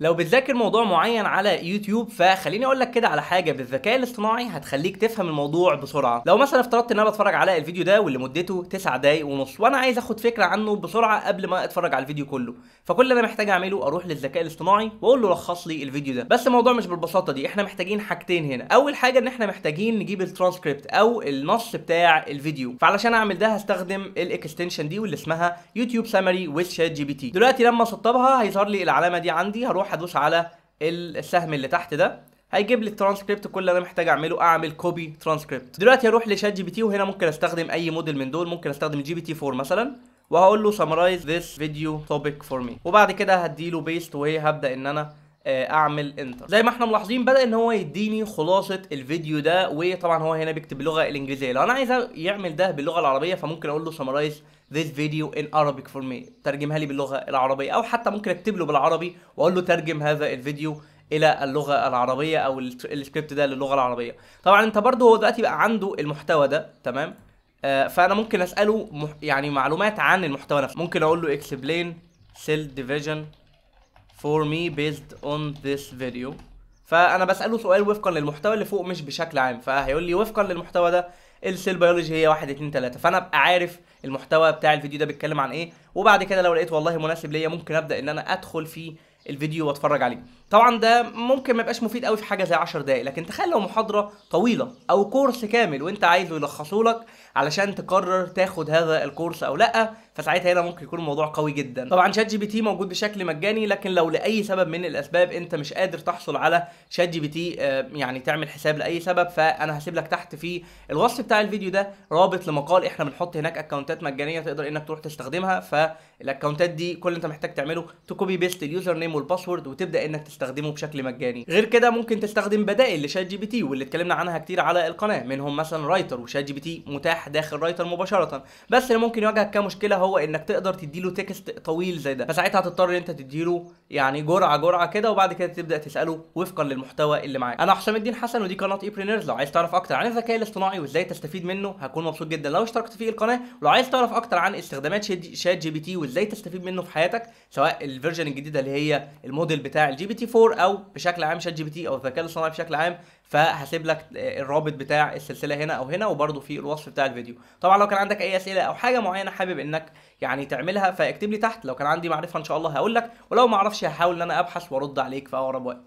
لو بتذاكر موضوع معين على يوتيوب فخليني اقول لك كده على حاجه بالذكاء الاصطناعي هتخليك تفهم الموضوع بسرعه لو مثلا افترضت ان انا بتفرج على الفيديو ده واللي مدته 9 دقايق ونص وانا عايز اخد فكره عنه بسرعه قبل ما اتفرج على الفيديو كله فكل اللي انا محتاج اعمله اروح للذكاء الاصطناعي واقول له لخص لي الفيديو ده بس الموضوع مش بالبساطه دي احنا محتاجين حاجتين هنا اول حاجه ان احنا محتاجين نجيب الترانسكريبت او النص بتاع الفيديو فعلشان اعمل ده هستخدم الاكستنشن دي واللي اسمها يوتيوب سامري ويز شات جي بي تي دلوقتي لما اسطبها هيظهر لي العلامه دي عندي هروح هروح ادوس على السهم اللي تحت ده هيجيب لي الترانسكريبت كل اللي انا محتاج اعمله اعمل كوبي ترانسكريبت دلوقتي هروح لشات جي بي تي وهنا ممكن استخدم اي موديل من دول ممكن استخدم جي بي تي 4 مثلا وهقول له summarize this video topic for me وبعد كده هديله بيست وهي هبدا ان انا آه، اعمل انتر زي ما احنا ملاحظين بدا ان هو يديني خلاصه الفيديو ده وطبعا هو هنا بيكتب باللغه الانجليزيه لو انا عايز يعمل ده باللغه العربيه فممكن اقول له سمرايز this video in Arabic for me ترجمها لي باللغه العربيه او حتى ممكن اكتب له بالعربي واقول له ترجم هذا الفيديو الى اللغه العربيه او السكريبت ده للغه العربيه طبعا انت برضه هو دلوقتي بقى عنده المحتوى ده تمام آه فانا ممكن اساله مح... يعني معلومات عن المحتوى نفسه ممكن اقول له explain cell division for me based on this video فانا بساله سؤال وفقا للمحتوى اللي فوق مش بشكل عام فهيقول لي وفقا للمحتوى ده السيل بيولوجي هي 1 2 3 فانا ابقى عارف المحتوى بتاع الفيديو ده بيتكلم عن ايه وبعد كده لو لقيت والله مناسب ليا ممكن ابدا ان انا ادخل في الفيديو واتفرج عليه طبعا ده ممكن ما يبقاش مفيد قوي في حاجه زي 10 دقائق لكن تخيل لو محاضره طويله او كورس كامل وانت عايزه يلخصه لك علشان تقرر تاخد هذا الكورس او لا فساعتها هنا ممكن يكون الموضوع قوي جدا طبعا شات جي بي تي موجود بشكل مجاني لكن لو لاي سبب من الاسباب انت مش قادر تحصل على شات جي بي تي يعني تعمل حساب لاي سبب فانا هسيب لك تحت في الوصف بتاع الفيديو ده رابط لمقال احنا بنحط هناك اكونتات مجانيه تقدر انك تروح تستخدمها فالاكونتات دي كل اللي انت محتاج تعمله تكوبي بيست اليوزر نيم والباسورد وتبدا انك تستخدمه بشكل مجاني غير كده ممكن تستخدم بدائل لشات جي بي تي واللي اتكلمنا عنها كتير على القناه منهم مثلا رايتر وشات جي بي تي متاح داخل رايتر مباشره بس اللي ممكن يواجهك كمشكله هو انك تقدر تديله تكست طويل زي ده فساعتها هتضطر ان انت تديله يعني جرعه جرعه كده وبعد كده تبدا تساله وفقا للمحتوى اللي معاك انا حسام الدين حسن ودي قناه ايبرينيرز لو عايز تعرف اكتر عن الذكاء الاصطناعي وازاي تستفيد منه هكون مبسوط جدا لو اشتركت في القناه ولو عايز تعرف اكتر عن استخدامات شات جي بي تي وازاي تستفيد منه في حياتك سواء الفيرجن الجديده اللي هي الموديل بتاع الجي بي تي 4 او بشكل عام شات جي بي تي او الذكاء الاصطناعي بشكل عام فهسيب لك الرابط بتاع السلسله هنا او هنا وبرده في الوصف بتاع الفيديو طبعا لو كان عندك اي اسئله او حاجه معينه حابب انك يعني تعملها فاكتب لي تحت لو كان عندي معرفه ان شاء الله هقول لك ولو ما اعرفش هحاول ان انا ابحث وارد عليك في اقرب وقت